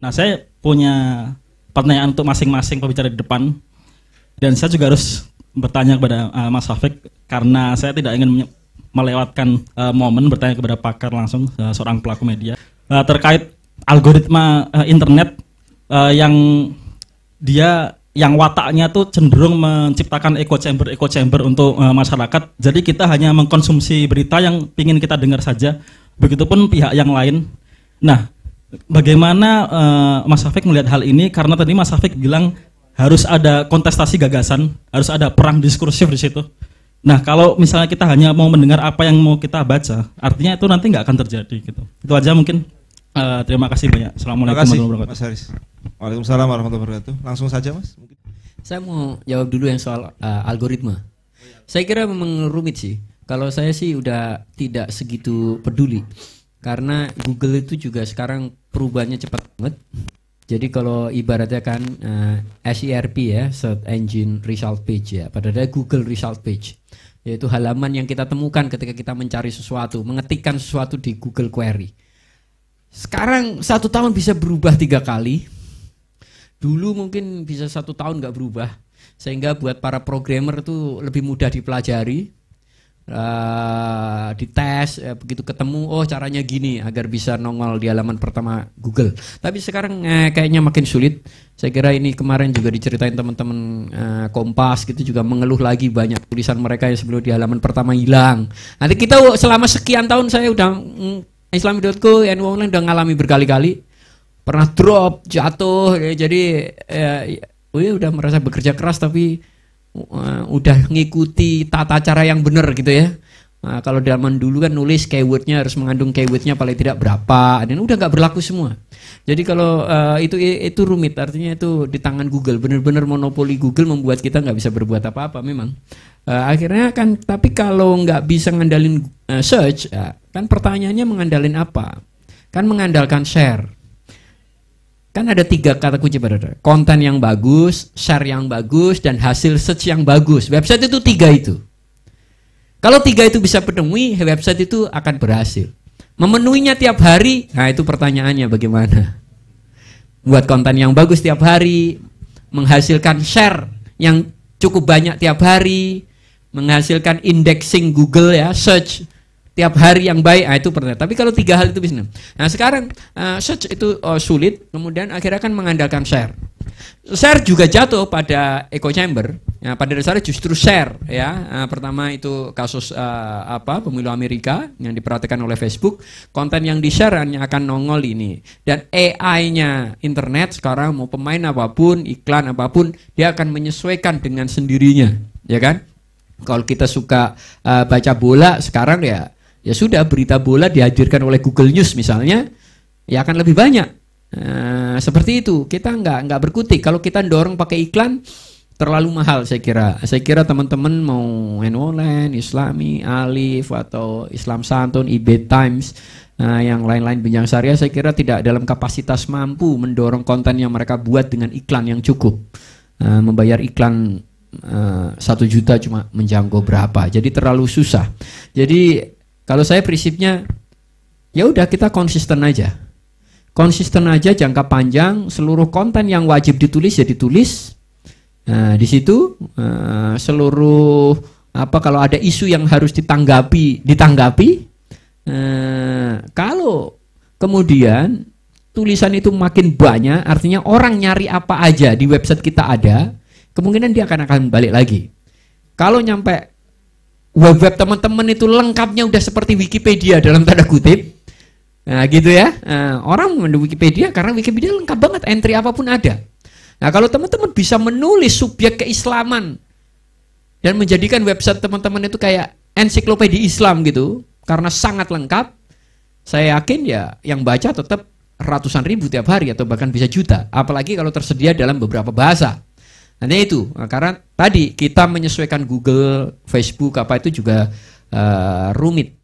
Nah, saya punya pertanyaan untuk masing-masing pembicara di depan. Dan saya juga harus bertanya kepada uh, Mas Hafik karena saya tidak ingin melewatkan uh, momen bertanya kepada pakar langsung uh, seorang pelaku media uh, terkait algoritma uh, internet uh, yang dia yang wataknya tuh cenderung menciptakan echo chamber echo chamber untuk uh, masyarakat. Jadi kita hanya mengkonsumsi berita yang ingin kita dengar saja. Begitupun pihak yang lain. Nah, Bagaimana uh, Mas Hafik melihat hal ini? Karena tadi Mas Hafik bilang harus ada kontestasi gagasan, harus ada perang diskursif di situ. Nah, kalau misalnya kita hanya mau mendengar apa yang mau kita baca, artinya itu nanti nggak akan terjadi gitu. Itu aja mungkin. Uh, terima kasih banyak. Assalamualaikum kasih, warahmatullahi wabarakatuh. Mas Haris. Waalaikumsalam warahmatullahi wabarakatuh. Langsung saja, Mas. Saya mau jawab dulu yang soal uh, algoritma. Saya kira memang rumit sih. Kalau saya sih udah tidak segitu peduli karena Google itu juga sekarang perubahannya cepat banget. Jadi kalau ibaratnya kan uh, eh, SERP ya, Search Engine Result Page ya, pada ada Google Result Page, yaitu halaman yang kita temukan ketika kita mencari sesuatu, mengetikkan sesuatu di Google Query. Sekarang satu tahun bisa berubah tiga kali. Dulu mungkin bisa satu tahun nggak berubah, sehingga buat para programmer itu lebih mudah dipelajari uh, dites uh, begitu ketemu oh caranya gini agar bisa nongol di halaman pertama Google tapi sekarang eh, kayaknya makin sulit saya kira ini kemarin juga diceritain teman-teman uh, Kompas gitu juga mengeluh lagi banyak tulisan mereka yang sebelum di halaman pertama hilang nanti kita selama sekian tahun saya udah mm, islami.co NU online udah ngalami berkali-kali pernah drop jatuh ya, jadi eh, ya, oh ya, udah merasa bekerja keras tapi uh, udah ngikuti tata cara yang benar gitu ya. Nah, kalau zaman dulu kan nulis keywordnya harus mengandung keywordnya paling tidak berapa dan udah nggak berlaku semua. Jadi kalau uh, itu itu rumit artinya itu di tangan Google benar-benar monopoli Google membuat kita nggak bisa berbuat apa-apa memang. Uh, akhirnya kan tapi kalau nggak bisa ngandalin uh, search uh, kan pertanyaannya mengandalin apa? Kan mengandalkan share. Kan ada tiga kata kunci pada Konten yang bagus, share yang bagus, dan hasil search yang bagus. Website itu tiga itu. Kalau tiga itu bisa penuhi, website itu akan berhasil. Memenuhinya tiap hari, nah itu pertanyaannya bagaimana? Buat konten yang bagus tiap hari, menghasilkan share yang cukup banyak tiap hari, menghasilkan indexing Google ya, search tiap hari yang baik nah, itu pernah tapi kalau tiga hal itu bisnis nah sekarang uh, search itu uh, sulit kemudian akhirnya kan mengandalkan share share juga jatuh pada echo chamber ya, pada dasarnya justru share ya uh, pertama itu kasus uh, apa pemilu Amerika yang diperhatikan oleh Facebook konten yang di share hanya akan nongol ini dan AI-nya internet sekarang mau pemain apapun iklan apapun dia akan menyesuaikan dengan sendirinya ya kan kalau kita suka uh, baca bola sekarang ya Ya sudah berita bola dihadirkan oleh Google News misalnya, ya akan lebih banyak. Nah, seperti itu kita nggak nggak berkutik. Kalau kita dorong pakai iklan terlalu mahal saya kira. Saya kira teman-teman mau online, Islami, Alif atau Islam Santun, IB Times, nah, yang lain-lain Bincang Syariah saya kira tidak dalam kapasitas mampu mendorong konten yang mereka buat dengan iklan yang cukup. Uh, membayar iklan satu uh, juta cuma menjangkau berapa jadi terlalu susah jadi kalau saya prinsipnya ya udah kita konsisten aja. Konsisten aja jangka panjang, seluruh konten yang wajib ditulis ya ditulis. Nah, di situ eh, seluruh apa kalau ada isu yang harus ditanggapi, ditanggapi. Nah, kalau kemudian tulisan itu makin banyak, artinya orang nyari apa aja di website kita ada, kemungkinan dia akan akan balik lagi. Kalau nyampe web-web teman-teman itu lengkapnya udah seperti Wikipedia dalam tanda kutip. Nah, gitu ya. Nah, orang memandu Wikipedia karena Wikipedia lengkap banget, entry apapun ada. Nah, kalau teman-teman bisa menulis subjek keislaman dan menjadikan website teman-teman itu kayak ensiklopedia Islam gitu, karena sangat lengkap, saya yakin ya yang baca tetap ratusan ribu tiap hari atau bahkan bisa juta, apalagi kalau tersedia dalam beberapa bahasa. Nanti itu nah, karena tadi kita menyesuaikan Google, Facebook apa itu juga uh, rumit.